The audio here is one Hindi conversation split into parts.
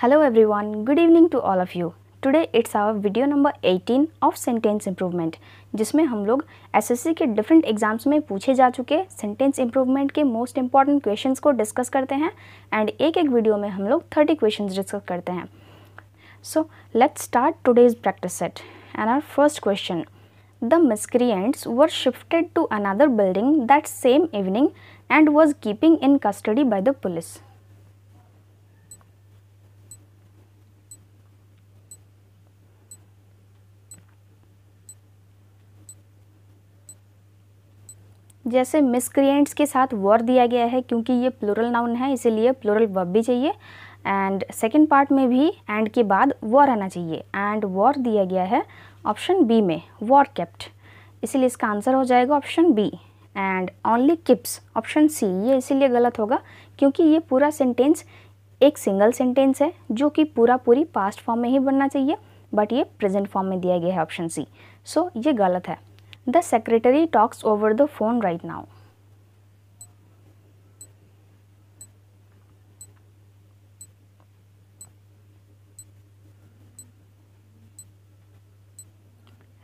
Hello everyone, good evening to all of you. Today it's our video number 18 of sentence improvement जिसमें हम लोग एसएससी के डिफरेंट एग्जाम्स में पूछे जा चुके सेंटेंस इम्प्रूवमेंट के मोस्ट इंपॉर्टेंट क्वेश्चंस को डिस्कस करते हैं एंड एक एक वीडियो में हम लोग 30 क्वेश्चंस डिस्कस करते हैं so let's start today's practice set and our first question the miscreants were shifted to another building that same evening and was keeping in custody by the police जैसे मिसक्रिएंट्स के साथ वर दिया गया है क्योंकि ये प्लूरल नाउन है इसीलिए प्लोरल वर्ब भी चाहिए एंड सेकेंड पार्ट में भी एंड के बाद वॉर आना चाहिए एंड वॉर दिया गया है ऑप्शन बी में वॉर केप्ट इसीलिए इसका आंसर हो जाएगा option B and only keeps option C ये इसीलिए गलत होगा क्योंकि ये पूरा सेंटेंस एक सिंगल सेंटेंस है जो कि पूरा पूरी पास्ट फॉर्म में ही बनना चाहिए बट ये प्रेजेंट फॉर्म में दिया गया है ऑप्शन सी सो ये गलत है the secretary talks over the phone right now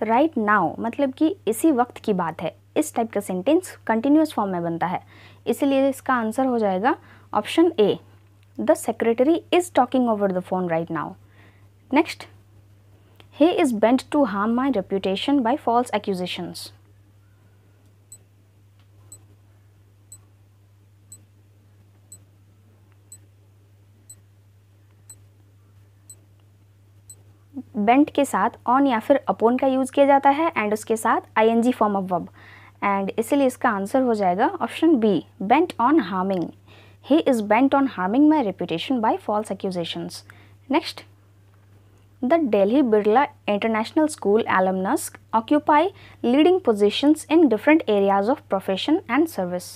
right right now मतलब कि इसी वक्त की बात है इस टाइप का सेंटेंस कंटिन्यूस फॉर्म में बनता है इसलिए इसका आंसर हो जाएगा option A the secretary is talking over the phone right now next He is bent to harm my reputation by false accusations. Bent के साथ ऑन या फिर अपोन का यूज़ किया जाता है एंड उसके साथ ING form of verb and इसलिए इसका आंसर हो जाएगा option B bent on harming he is bent on harming my reputation by false accusations next the Delhi Birla International School alumnus occupy leading positions in different areas of profession and service.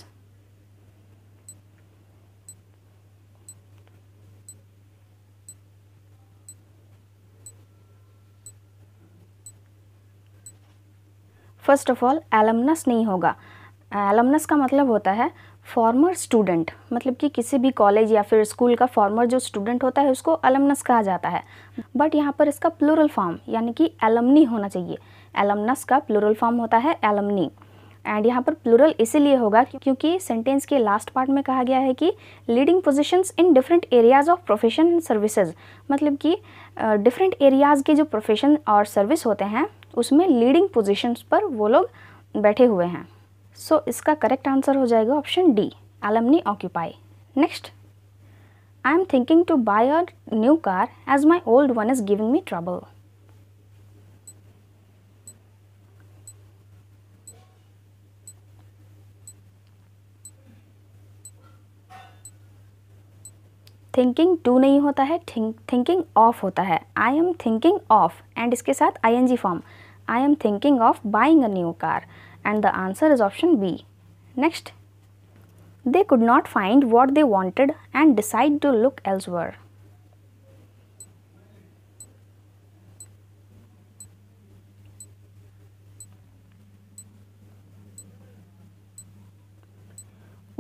First of all alumnus नहीं होगा एलमनस का मतलब होता है फॉर्मर स्टूडेंट मतलब कि किसी भी कॉलेज या फिर स्कूल का फॉर्मर जो स्टूडेंट होता है उसको अलमनस कहा जाता है बट यहाँ पर इसका प्लूरल फॉर्म यानी कि एलमनी होना चाहिए एलमनस का प्लूरल फॉर्म होता है एलमनी एंड यहाँ पर प्लूरल इसीलिए होगा क्योंकि सेंटेंस के लास्ट पार्ट में कहा गया है कि leading position in different areas of profession and services मतलब कि डिफरेंट एरियाज़ के जो प्रोफेशन और सर्विस होते हैं उसमें लीडिंग पोजिशन पर वो लोग बैठे हुए हैं सो so, इसका करेक्ट आंसर हो जाएगा option D alumni occupy next I am thinking to buy a new car as my old one is giving me trouble thinking to नहीं होता है थिंकिंग ऑफ होता है I am thinking of and इसके साथ I N G form I am thinking of buying a new car and the answer is option B. Next, they could not find what they wanted and decide to look elsewhere.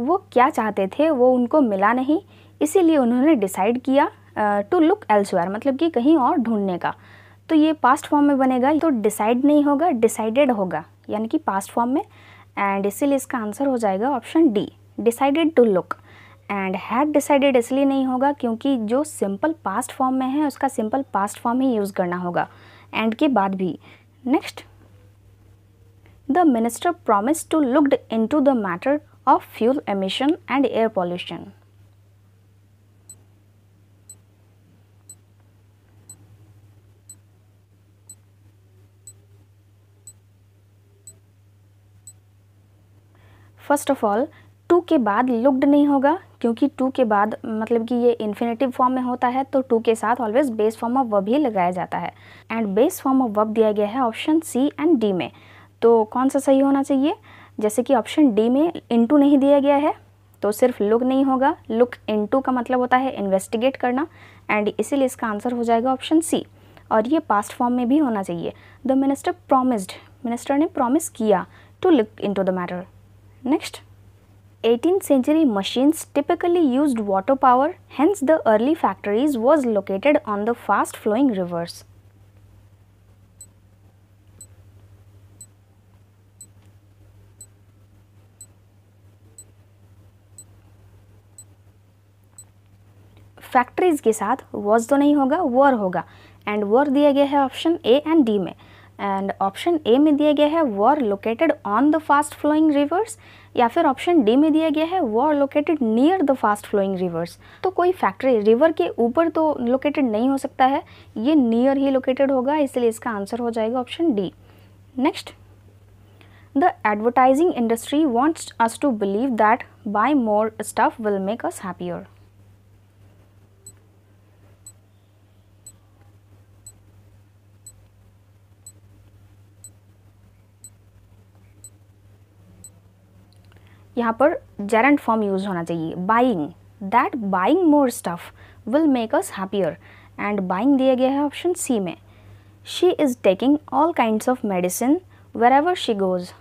वो क्या चाहते थे वो उनको मिला नहीं इसीलिए उन्होंने डिसाइड किया टू लुक एल्सवेयर मतलब कि कहीं और ढूंढने का तो ये पास्ट फॉर्म में बनेगा तो डिसाइड नहीं होगा डिसाइडेड होगा यानी कि पास्ट फॉर्म में एंड इसीलिए इसका आंसर हो जाएगा option D decided to look and had decided इसलिए नहीं होगा क्योंकि जो सिंपल पास्ट फॉर्म में है उसका सिंपल पास्ट फॉर्म ही यूज़ करना होगा एंड के बाद भी next the minister promise to looked into the matter of fuel emission and air pollution first of all to के बाद लुक्ड नहीं होगा क्योंकि टू के बाद मतलब कि ये इन्फिनेटिव फॉर्म में होता है तो टू के साथ always base form of verb ही लगाया जाता है and base form of verb दिया गया है ऑप्शन सी एंड डी में तो कौन सा सही होना चाहिए जैसे कि ऑप्शन डी में इंटू नहीं दिया गया है तो सिर्फ लुक नहीं होगा लुक इनटू का मतलब होता है इन्वेस्टिगेट करना एंड इसीलिए इसका आंसर हो जाएगा ऑप्शन सी और ये पास्ट फॉर्म में भी होना चाहिए द मिनिस्टर प्रोमिस्ड मिनिस्टर ने प्रोमिस किया to look into the matter Next, 18th century machines typically used water power, hence the early factories was located on the fast flowing rivers. Factories के साथ वॉज तो नहीं होगा वर होगा एंड वर दिया गया है ऑप्शन ए एंड डी में एंड ऑप्शन ए में दिया गया है वो are located on the fast flowing rivers या फिर ऑप्शन डी में दिया गया है वो are located near the fast flowing rivers तो कोई फैक्ट्री रिवर के ऊपर तो लोकेटेड नहीं हो सकता है ये नियर ही लोकेटेड होगा इसलिए इसका आंसर हो जाएगा option D next the advertising industry wants us to believe that buy more stuff will make us happier यहाँ पर जेरेंट फॉर्म यूज होना चाहिए buying that buying more stuff will make us happier and buying दिया गया है ऑप्शन सी में she is taking all kind of medicine wherever she goes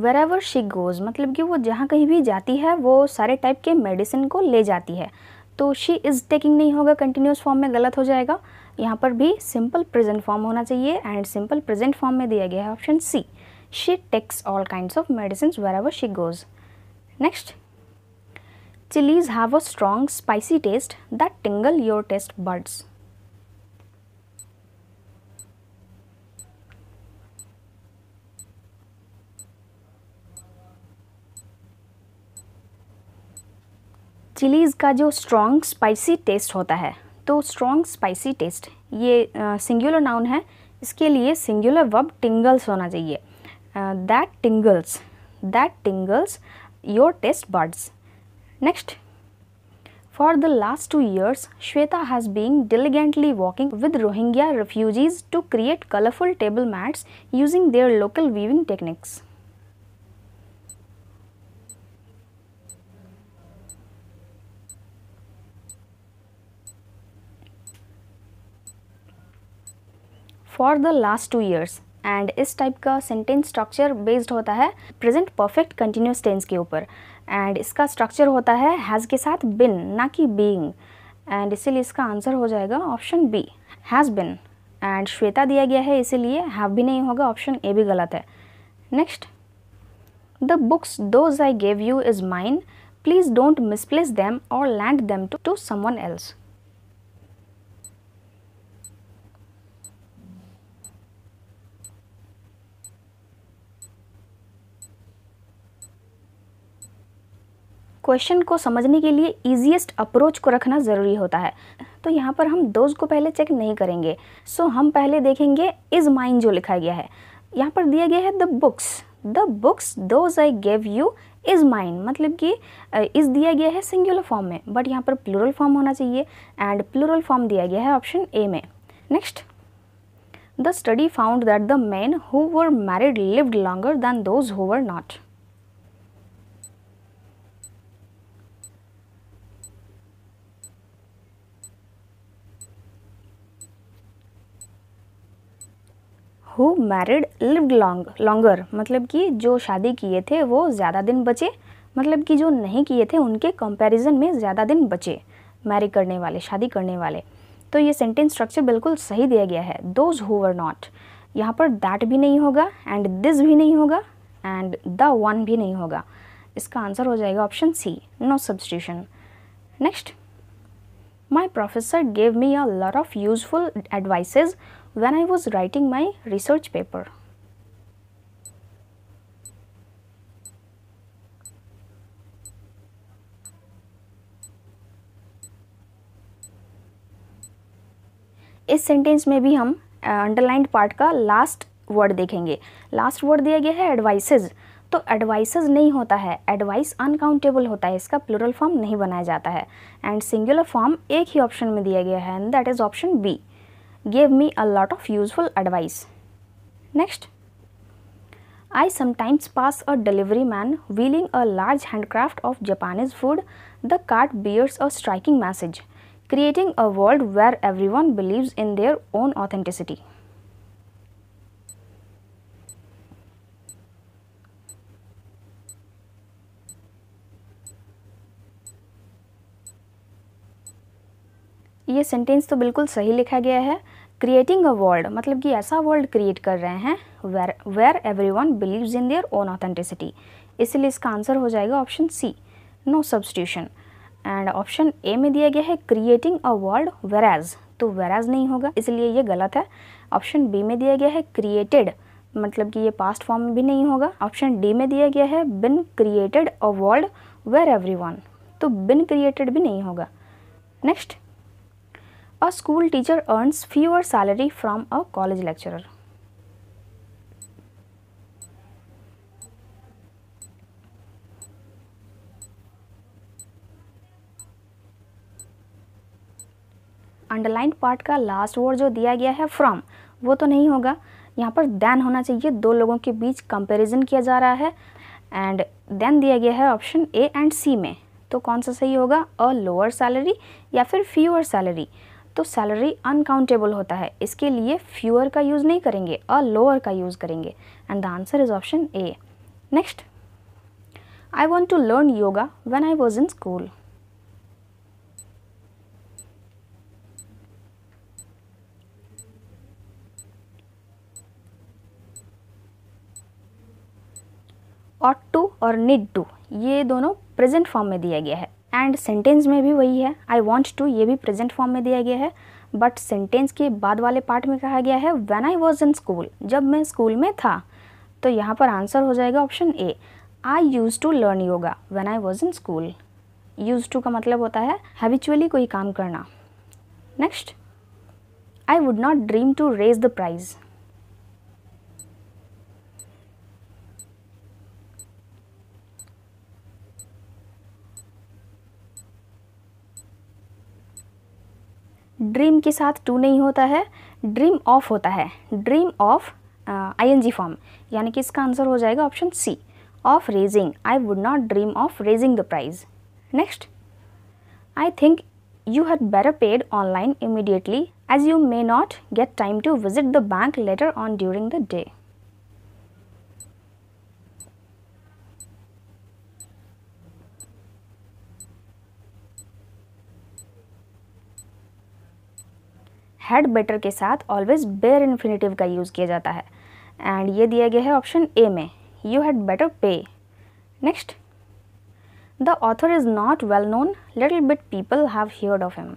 wherever she goes मतलब कि वो जहाँ कहीं भी जाती है वो सारे टाइप के मेडिसिन को ले जाती है तो शी इज़ टेकिंग नहीं होगा कंटिन्यूस फॉर्म में गलत हो जाएगा यहाँ पर भी सिंपल प्रेजेंट फॉर्म होना चाहिए एंड सिंपल प्रेजेंट फॉर्म में दिया गया है option C she takes all kind of medicine wherever she goes next chillies have a strong spicy taste that tingle your taste buds chillies का जो स्ट्रॉन्ग स्पाइसी टेस्ट होता है तो स्ट्रॉन्ग स्पाइसी टेस्ट ये सिंगुलर नाउन है इसके लिए सिंगुलर वब टिंगल्स होना चाहिए that tingles that tingles your taste buds next for the last two years Shweta has been diligently walking with Rohingya refugees to create colourful table mats using their local weaving techniques for the last two years and इस टाइप का सेंटेंस स्ट्रक्चर बेस्ड होता है प्रेजेंट परफेक्ट कंटिन्यूस टेंस के ऊपर एंड इसका स्ट्रक्चर होता है हैज़ के साथ बिन ना कि बीइंग एंड इसीलिए इसका आंसर हो जाएगा option B has been and Shweta दिया गया है इसीलिए हैव भी नहीं होगा ऑप्शन ए भी गलत है next the books those I gave you is mine please don't misplace them और lend them to to someone else question को समझने के लिए ईजिएस्ट अप्रोच को रखना ज़रूरी होता है तो यहाँ पर हम दोज को पहले चेक नहीं करेंगे सो so, हम पहले देखेंगे इज़ माइंड जो लिखा गया है यहाँ पर दिया गया है the books the books those I gave you is mine मतलब कि इज़ दिया गया है सिंगुलर फॉर्म में बट यहाँ पर प्लूरल फॉर्म होना चाहिए एंड प्लूरल फॉर्म दिया गया है ऑप्शन ए में next the study found that the man who were married lived longer than those who were not who married lived long longer मतलब कि जो शादी किए थे वो ज़्यादा दिन बचे मतलब कि जो नहीं किए थे उनके कंपैरिजन में ज़्यादा दिन बचे मैरी करने वाले शादी करने वाले तो ये सेंटेंस स्ट्रक्चर बिल्कुल सही दिया गया है दोज हु वर नॉट यहाँ पर दैट भी नहीं होगा एंड दिस भी नहीं होगा एंड द वन भी नहीं होगा इसका आंसर हो जाएगा option C no substitution next my professor gave me a lot of useful advices when I was writing my research paper. इस सेंटेंस में भी हम अंडरलाइंड पार्ट का लास्ट वर्ड देखेंगे लास्ट वर्ड दिया गया है एडवाइसेज तो एडवाइसेज नहीं होता है एडवाइस अनकाउंटेबल होता है इसका प्लूरल फॉर्म नहीं बनाया जाता है एंड सिंगुलर फॉर्म एक ही ऑप्शन में दिया गया है and that is option B gave me a lot of useful advice. Next, I sometimes pass a delivery man wheeling a large handcraft of Japanese food. The cart bears a striking message, creating a world where everyone believes in their own authenticity. ये सेंटेंस तो बिल्कुल सही लिखा गया है क्रिएटिंग अ वर्ल्ड मतलब कि ऐसा वर्ल्ड क्रिएट कर रहे हैं where where everyone believe in their own authenticity इसलिए इसका आंसर हो जाएगा option C no substitution and option A में दिया गया है क्रिएटिंग अ वर्ल्ड वेराज तो वेराज नहीं होगा इसलिए ये गलत है ऑप्शन बी में दिया गया है क्रिएटेड मतलब कि ये पास्ट फॉर्म में भी नहीं होगा ऑप्शन डी में दिया गया है been created a world where everyone तो बिन क्रिएटेड भी नहीं होगा next A school teacher earns fewer salary from a college lecturer. Underline part का लास्ट वर्ड जो दिया गया है फ्रॉम वो तो नहीं होगा यहाँ पर देन होना चाहिए दो लोगों के बीच कंपैरिजन किया जा रहा है एंड देन दिया गया है ऑप्शन ए एंड सी में तो कौन सा सही होगा अ लोअर सैलरी या फिर फ्यूअर सैलरी तो सैलरी अनकाउंटेबल होता है इसके लिए फ्यूअर का यूज़ नहीं करेंगे और लोअर का यूज़ करेंगे and the answer is option A next I want to learn yoga when I was in school ought to और निड टू ये दोनों प्रेजेंट फॉर्म में दिया गया है एंड सेंटेंस में भी वही है आई वॉन्ट टू ये भी प्रेजेंट फॉर्म में दिया गया है बट सेंटेंस के बाद वाले पार्ट में कहा गया है when I was in school जब मैं स्कूल में था तो यहाँ पर आंसर हो जाएगा option A I use to learn yoga when I was in school use to का मतलब होता है हैबिचुअली कोई काम करना next I would not dream to raise the prize dream के साथ टू नहीं होता है ड्रीम ऑफ होता है dream of I N G form यानी कि इसका आंसर हो जाएगा option C of raising I would not dream of raising the prize next I think you had better paid online immediately as you may not get time to visit the bank later on during the day had better के साथ ऑलवेज बेयर इन्फिनेटिव का यूज़ किया जाता है एंड ये दिया गया है ऑप्शन ए में you had better pay next the author is not well known little bit people have heard of him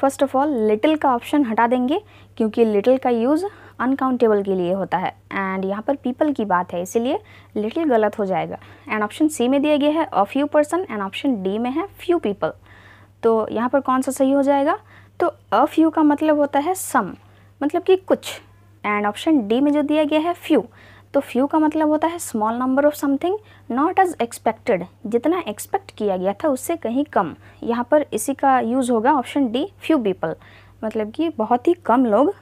first of all little का ऑप्शन हटा देंगे क्योंकि लिटिल का यूज़ अनकाउंटेबल के लिए होता है एंड यहाँ पर पीपल की बात है इसीलिए लिटिल गलत हो जाएगा एंड ऑप्शन सी में दिया गया है a few person and option D में है फ्यू पीपल तो यहाँ पर कौन सा सही हो जाएगा तो अ फ्यू का मतलब होता है सम मतलब कि कुछ एंड ऑप्शन डी में जो दिया गया है फ्यू तो फ्यू का मतलब होता है small number of something not as expected जितना एक्सपेक्ट किया गया था उससे कहीं कम यहाँ पर इसी का यूज़ होगा ऑप्शन डी फ्यू पीपल मतलब कि बहुत ही कम लोग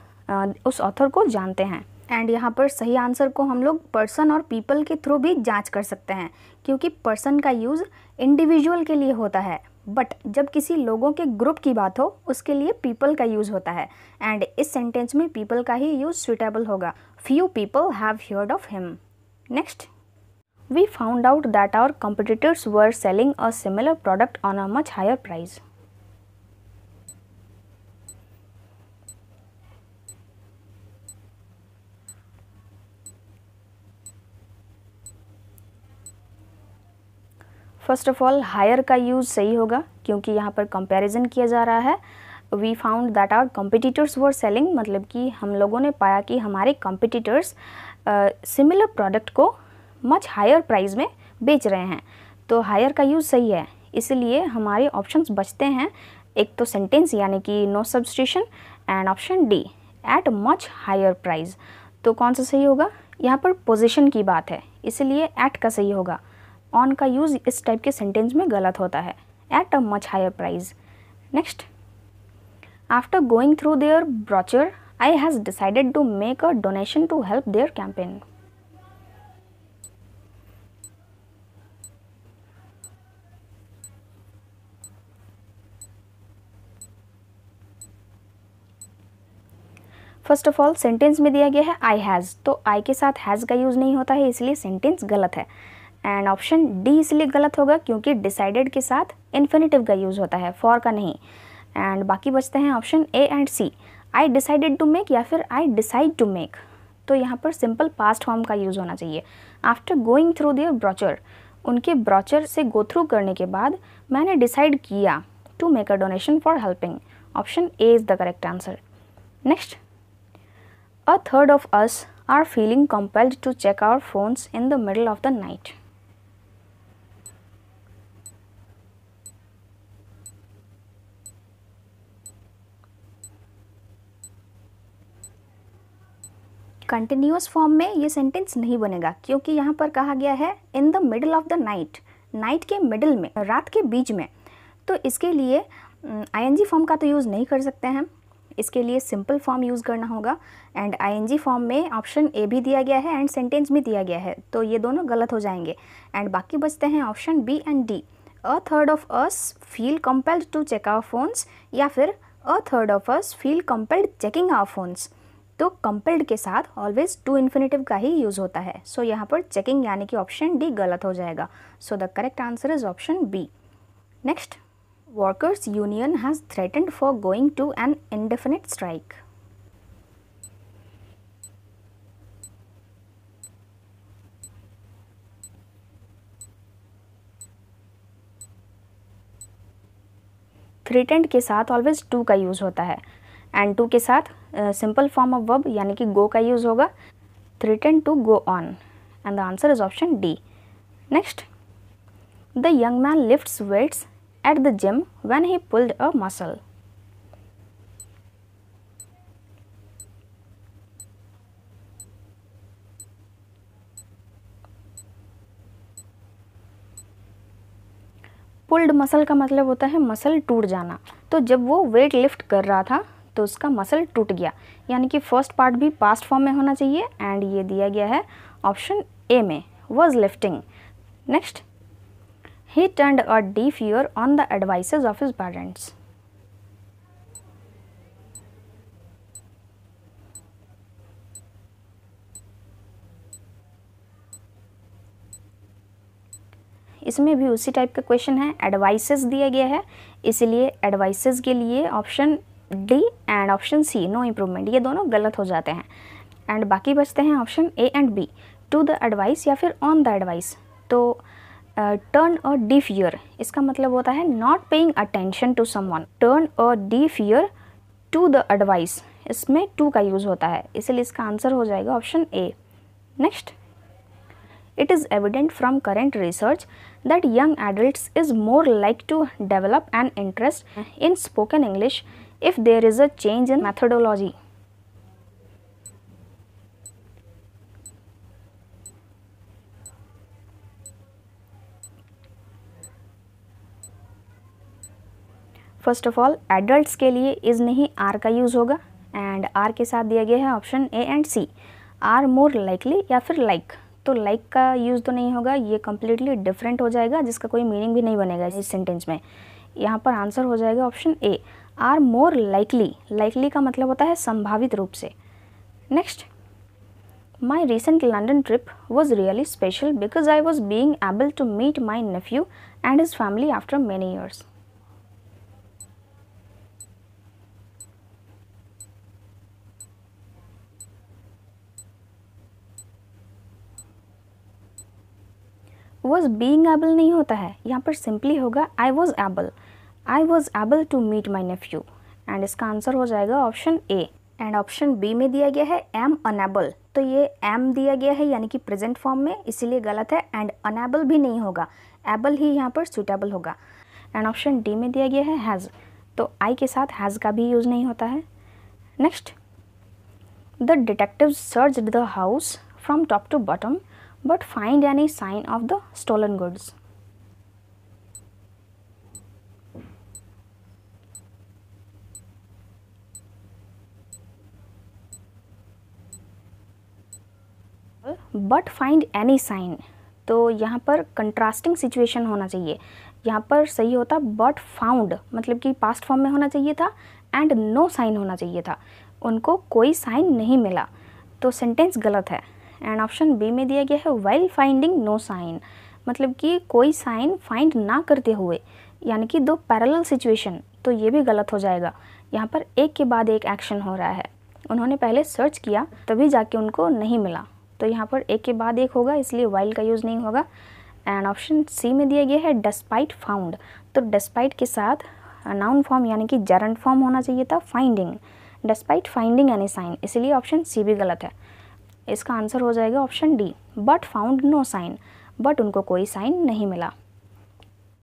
उस ऑथर को जानते हैं एंड यहाँ पर सही आंसर को हम लोग पर्सन और पीपल के थ्रू भी जांच कर सकते हैं क्योंकि पर्सन का यूज़ इंडिविजुअल के लिए होता है बट जब किसी लोगों के ग्रुप की बात हो उसके लिए पीपल का यूज़ होता है एंड इस सेंटेंस में पीपल का ही यूज़ सुटेबल होगा few people have heard of him next we found out that our competitors were selling a similar product on a much higher prize first of all higher का यूज़ सही होगा क्योंकि यहाँ पर कंपैरिजन किया जा रहा है we found that our competitors were selling मतलब कि हम लोगों ने पाया कि हमारे कॉम्पिटिटर्स सिमिलर प्रोडक्ट को मच हायर प्राइस में बेच रहे हैं तो हायर का यूज़ सही है इसलिए हमारे ऑप्शंस बचते हैं एक तो सेंटेंस यानी कि no substitution and option D at much higher price तो कौन सा सही होगा यहाँ पर पोजिशन की बात है इसलिए एट का सही होगा ऑन का यूज़ इस टाइप के सेंटेंस में गलत होता है at a much higher prize next after going through their brochure I has decided to make a donation to help their campaign first of all sentence में दिया गया है आई हैज़ तो आई के साथ हैज़ का यूज़ नहीं होता है इसलिए सेंटेंस गलत है एंड ऑप्शन डी इसलिए गलत होगा क्योंकि डिसाइडेड के साथ इन्फिनेटिव का यूज़ होता है फॉर का नहीं एंड बाकी बचते हैं option A and C I decided to make या फिर आई डिसाइड टू मेक तो यहाँ पर सिंपल पास्ट फॉर्म का यूज़ होना चाहिए after going through their brochure उनके ब्रॉचर से गो थ्रू करने के बाद मैंने डिसाइड किया to make a donation for helping option A is the correct answer next a third of us are feeling compelled to check our phones in the middle of the night continuous form में ये सेंटेंस नहीं बनेगा क्योंकि यहाँ पर कहा गया है in the middle of the night night के मिडल में रात के बीच में तो इसके लिए आई फॉर्म का तो यूज़ नहीं कर सकते हैं इसके लिए सिंपल फॉर्म यूज़ करना होगा एंड आईएनजी फॉर्म में ऑप्शन ए भी दिया गया है एंड सेंटेंस भी दिया गया है तो ये दोनों गलत हो जाएंगे एंड बाकी बचते हैं option B and D a third of us feel compelled to check our phones या फिर a third of us feel compelled checking our phones तो कंपेल्ड के साथ ऑलवेज टू इन्फिनेटिव का ही यूज़ होता है सो so, यहाँ पर चेकिंग यानी कि ऑप्शन डी गलत हो जाएगा so the correct answer is option B next workers union has threatened for going to an indefinite strike threatened के साथ ऑलवेज टू का यूज़ होता है एंड टू के साथ सिंपल फॉर्म ऑफ वर्ब यानी कि गो का यूज़ होगा threaten to go on and the answer is option D next the young man lifts weights at the gym when he pulled a muscle pulled muscle का मतलब होता है मसल टूट जाना तो जब वो वेट लिफ्ट कर रहा था तो उसका मसल टूट गया यानी कि फर्स्ट पार्ट भी पास्ट फॉर्म में होना चाहिए एंड ये दिया गया है ऑप्शन ए में was lifting next he turned a deaf ear on the advices of his parents इसमें भी उसी टाइप का क्वेश्चन है एडवाइसेस दिया गया है इसलिए एडवाइसेस के लिए option D and option C no improvement ये दोनों गलत हो जाते हैं एंड बाकी बचते हैं option A and B to the advice या फिर ऑन द एडवाइस तो टर्न अ डीफ ईयर इसका मतलब होता है not paying attention to someone turn a deaf ear to the advice इसमें टू का यूज़ होता है इसलिए इसका आंसर हो जाएगा option A next it is evident from current research that young adult is more like to develop an interest in spoken English if there is a change in methodology. First of all adults के लिए इज़ नहीं आर का यूज़ होगा एंड आर के साथ दिया गया है option A and C are more likely या फिर लाइक like. तो लाइक like का यूज़ तो नहीं होगा ये कम्प्लीटली डिफरेंट हो जाएगा जिसका कोई मीनिंग भी नहीं बनेगा इस सेंटेंस में यहाँ पर आंसर हो जाएगा option A are more likely likely का मतलब होता है संभावित रूप से next my recent London trip was really special because I was being able to meet my nephew and his family after many years was being able नहीं होता है यहाँ पर सिंपली होगा I was able I was able to meet my nephew and इसका आंसर हो जाएगा option A and option B में दिया गया है एम अनेबल तो ये एम दिया गया है यानी कि प्रेजेंट फॉर्म में इसीलिए गलत है एंड अनेबल भी नहीं होगा एबल ही यहाँ पर सुटेबल होगा एंड ऑप्शन डी में दिया गया है हैज़ तो आई के साथ हैज़ का भी यूज़ नहीं होता है next the detective search the house from top to bottom but find any sign of the stolen goods but find any sign तो यहाँ पर कंट्रास्टिंग सिचुएशन होना चाहिए यहाँ पर सही होता बट फाउंड मतलब कि पास्ट फॉर्म में होना चाहिए था एंड नो साइन होना चाहिए था उनको कोई साइन नहीं मिला तो सेंटेंस गलत है एंड ऑप्शन बी में दिया गया है वेल फाइंडिंग नो साइन मतलब कि कोई साइन फाइंड ना करते हुए यानी कि दो पैरेलल सिचुएशन तो ये भी गलत हो जाएगा यहाँ पर एक के बाद एक एक्शन हो रहा है उन्होंने पहले सर्च किया तभी जाके उनको नहीं मिला तो यहाँ पर एक के बाद एक होगा इसलिए वाइल का यूज़ नहीं होगा एंड ऑप्शन सी में दिया गया है डस्पाइट फाउंड तो डस्पाइट के साथ नाउन uh, फॉर्म यानी कि जरंट फॉर्म होना चाहिए था finding despite finding any sign इसलिए ऑप्शन सी भी गलत है इसका आंसर हो जाएगा option D but found no sign but उनको कोई साइन नहीं मिला